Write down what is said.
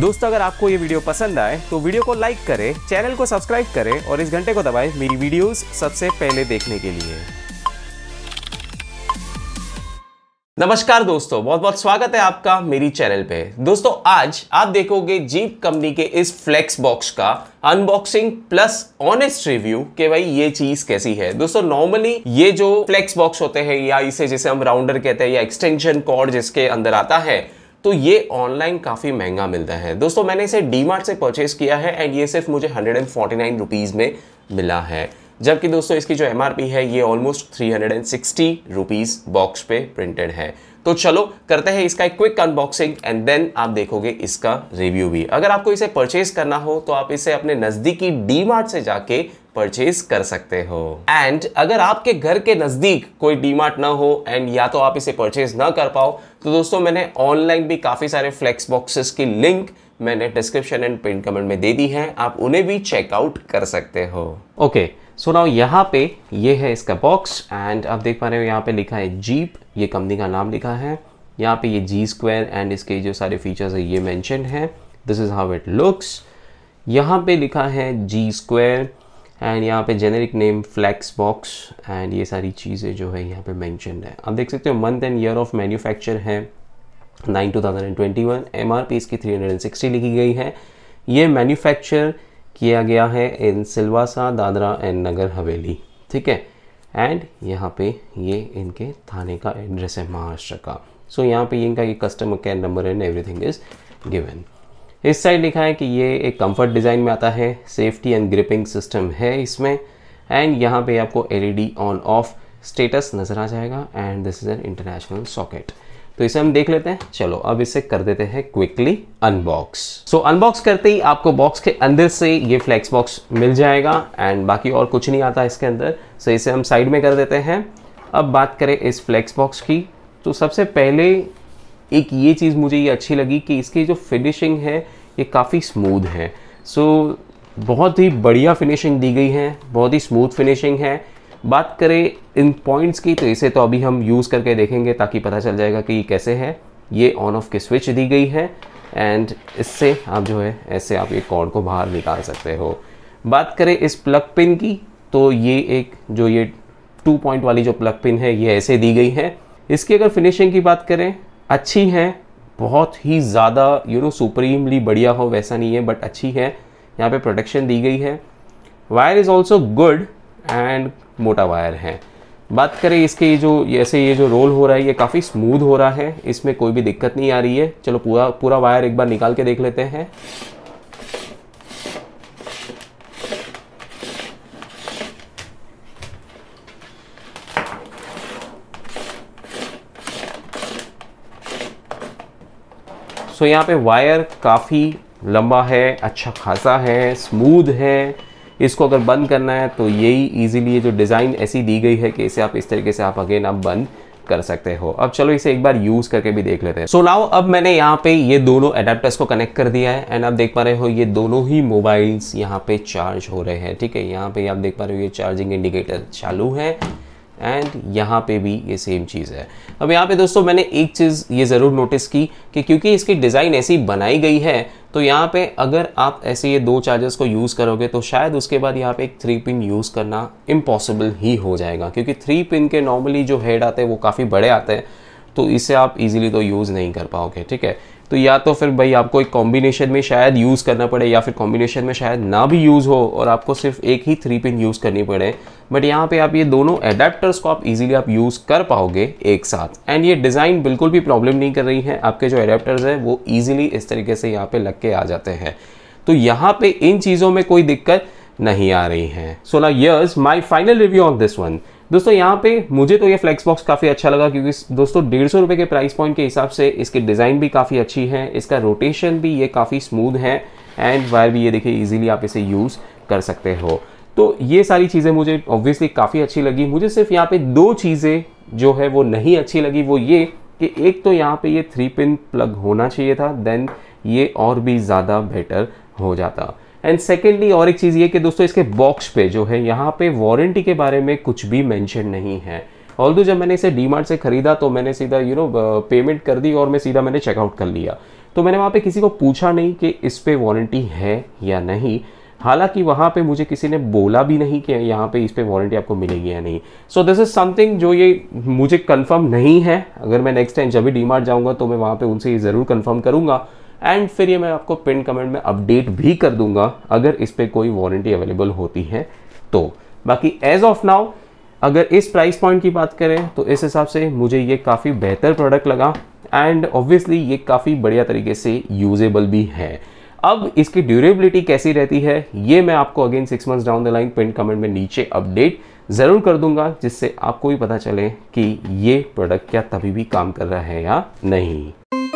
दोस्तों अगर आपको ये वीडियो पसंद आए तो वीडियो को लाइक करें चैनल को सब्सक्राइब करें और इस घंटे को दबाएं मेरी वीडियोस सबसे पहले देखने के लिए नमस्कार दोस्तों बहुत बहुत स्वागत है आपका मेरी चैनल पे दोस्तों आज आप देखोगे जीप कंपनी के इस फ्लेक्स बॉक्स का अनबॉक्सिंग प्लस ऑनेस्ट रिव्यू के भाई ये चीज कैसी है दोस्तों नॉर्मली ये जो फ्लेक्स बॉक्स होते हैं या इसे जिसे हम राउंडर कहते हैं या एक्सटेंशन कॉर्ड जिसके अंदर आता है तो ये ऑनलाइन काफ़ी महंगा मिलता है दोस्तों मैंने इसे डी से परचेस किया है एंड ये सिर्फ मुझे हंड्रेड एंड में मिला है जबकि दोस्तों इसकी जो एम है ये ऑलमोस्ट थ्री हंड्रेड बॉक्स पे प्रिंटेड है तो चलो करते हैं इसका एक क्विक अनबॉक्सिंग एंड देन आप देखोगे इसका रिव्यू भी अगर आपको इसे परचेज करना हो तो आप इसे अपने नज़दीकी डी से जाके परचेज कर सकते हो एंड अगर आपके घर के नज़दीक कोई डीमार्ट ना हो एंड या तो आप इसे परचेज ना कर पाओ तो दोस्तों मैंने ऑनलाइन भी काफ़ी सारे फ्लेक्स बॉक्सेस की लिंक मैंने डिस्क्रिप्शन एंड पिन कमेंट में दे दी है आप उन्हें भी चेकआउट कर सकते हो ओके सो नाउ यहाँ पे ये है इसका बॉक्स एंड आप देख पा रहे हो यहाँ पे लिखा है जीप ये कंपनी का नाम लिखा है यहाँ पे ये जी स्क्वायर एंड इसके जो सारे फीचर्स है ये मैंशन है this is how it looks यहाँ पे लिखा है जी स्क्वायर एंड यहाँ पे generic name flex box and ये सारी चीज़ें जो है यहाँ पे मैंशन है आप देख सकते हो month and year of manufacture है nine two thousand and twenty one M R P इसकी थ्री हंड्रेड एंड सिक्सटी लिखी गई है ये मैन्युफैक्चर किया गया है इन सिलवासा दादरा एंड नगर हवेली ठीक है एंड यहाँ पे ये इनके थाने का एड्रेस है महाराष्ट्र का सो so, यहाँ पे इनका ये customer care number and everything is given इस साइड लिखा है कि ये एक कंफर्ट डिज़ाइन में आता है सेफ्टी एंड ग्रिपिंग सिस्टम है इसमें एंड यहाँ पे आपको एलईडी ऑन ऑफ स्टेटस नज़र आ जाएगा and this is an international socket तो इसे हम देख लेते हैं चलो अब इसे कर देते हैं क्विकली अनबॉक्स सो अनबॉक्स करते ही आपको बॉक्स के अंदर से ये फ्लैक्स बॉक्स मिल जाएगा एंड बाकी और कुछ नहीं आता इसके अंदर सो so इसे हम साइड में कर देते हैं अब बात करें इस फ्लैक्स बॉक्स की तो सबसे पहले एक ये चीज़ मुझे ये अच्छी लगी कि इसकी जो फिनिशिंग है ये काफ़ी स्मूथ है सो so, बहुत ही बढ़िया फिनिशिंग दी गई है बहुत ही स्मूथ फिनिशिंग है बात करें इन पॉइंट्स की तो इसे तो अभी हम यूज़ करके देखेंगे ताकि पता चल जाएगा कि ये कैसे है ये ऑन ऑफ की स्विच दी गई है एंड इससे आप जो है ऐसे आप ये कॉर्ड को बाहर निकाल सकते हो बात करें इस प्लग पिन की तो ये एक जो ये टू पॉइंट वाली जो प्लग पिन है ये ऐसे दी गई है इसकी अगर फिनिशिंग की बात करें अच्छी हैं बहुत ही ज़्यादा यू नो सुप्रीमली बढ़िया हो वैसा नहीं है बट अच्छी है यहाँ पे प्रोटेक्शन दी गई है wire is also good and मोटा वायर है बात करें इसके ये जो ऐसे ये जो रोल हो रहा है ये काफ़ी स्मूथ हो रहा है इसमें कोई भी दिक्कत नहीं आ रही है चलो पूरा पूरा वायर एक बार निकाल के देख लेते हैं सो so, यहाँ पे वायर काफ़ी लंबा है अच्छा खासा है स्मूद है इसको अगर बंद करना है तो यही ईजिली जो डिज़ाइन ऐसी दी गई है कि इसे आप इस तरीके से आप अगेन आप बंद कर सकते हो अब चलो इसे एक बार यूज करके भी देख लेते हैं सो so नाउ अब मैंने यहाँ पे ये दोनों एडेप्टर्स को कनेक्ट कर दिया है एंड आप देख पा रहे हो ये दोनों ही मोबाइल्स यहाँ पे चार्ज हो रहे हैं ठीक है यहाँ पे आप देख पा रहे हो ये चार्जिंग इंडिकेटर चालू है एंड यहाँ पे भी ये सेम चीज़ है अब यहाँ पे दोस्तों मैंने एक चीज़ ये ज़रूर नोटिस की कि क्योंकि इसकी डिज़ाइन ऐसी बनाई गई है तो यहाँ पे अगर आप ऐसे ये दो चार्जर्स को यूज़ करोगे तो शायद उसके बाद यहाँ पे एक थ्री पिन यूज़ करना इम्पॉसिबल ही हो जाएगा क्योंकि थ्री पिन के नॉर्मली जो हेड आते हैं वो काफ़ी बड़े आते हैं तो इसे आप इजीली तो यूज़ नहीं कर पाओगे ठीक है तो या तो फिर भाई आपको एक कॉम्बिनेशन में शायद यूज़ करना पड़े या फिर कॉम्बिनेशन में शायद ना भी यूज़ हो और आपको सिर्फ एक ही थ्री पिन यूज़ करनी पड़े बट यहाँ पे आप ये दोनों एडेप्टर्स को आप इजीली आप यूज़ कर पाओगे एक साथ एंड ये डिज़ाइन बिल्कुल भी प्रॉब्लम नहीं कर रही है आपके जो एडेप्टर्स हैं वो ईजिली इस तरीके से यहाँ पर लग के आ जाते हैं तो यहाँ पर इन चीज़ों में कोई दिक्कत नहीं आ रही है सोलह years my final review on this one दोस्तों यहाँ पे मुझे तो ये फ्लेक्स बॉक्स काफ़ी अच्छा लगा क्योंकि दोस्तों डेढ़ सौ रुपये के प्राइस पॉइंट के हिसाब से इसकी डिज़ाइन भी काफ़ी अच्छी है इसका रोटेशन भी ये काफ़ी स्मूथ है एंड वायर भी ये देखिए इजीली आप इसे यूज़ कर सकते हो तो ये सारी चीज़ें मुझे ऑब्वियसली काफ़ी अच्छी लगी मुझे सिर्फ यहाँ पे दो चीज़ें जो है वो नहीं अच्छी लगी वो ये कि एक तो यहाँ पे ये थ्री पिन प्लग होना चाहिए था देन ये और भी ज़्यादा बेटर हो जाता एंड सेकेंडली और एक चीज़ ये कि दोस्तों इसके बॉक्स पे जो है यहाँ पे वारंटी के बारे में कुछ भी मैंशन नहीं है ऑल दो जब मैंने इसे डी से ख़रीदा तो मैंने सीधा यू नो पेमेंट कर दी और मैं सीधा मैंने चेकआउट कर लिया तो मैंने वहाँ पे किसी को पूछा नहीं कि इस पर वारंटी है या नहीं हालांकि वहाँ पे मुझे किसी ने बोला भी नहीं कि यहाँ पे इस पर वारंटी आपको मिलेगी या नहीं सो दिस इज़ समथिंग जो ये मुझे कंफर्म नहीं है अगर मैं नेक्स्ट टाइम जब भी डी मार्ट जाऊँगा तो मैं वहाँ पे उनसे ये ज़रूर कंफर्म करूँगा एंड फिर ये मैं आपको पिन कमेंट में अपडेट भी कर दूंगा अगर इस पर कोई वारंटी अवेलेबल होती है तो बाकी एज ऑफ नाउ अगर इस प्राइस पॉइंट की बात करें तो इस हिसाब से मुझे ये काफ़ी बेहतर प्रोडक्ट लगा एंड ऑब्वियसली ये काफ़ी बढ़िया तरीके से यूजेबल भी है अब इसकी ड्यूरेबिलिटी कैसी रहती है ये मैं आपको again six months down the line pin comment में नीचे अपडेट ज़रूर कर दूंगा जिससे आपको भी पता चले कि ये प्रोडक्ट क्या तभी भी काम कर रहा है या नहीं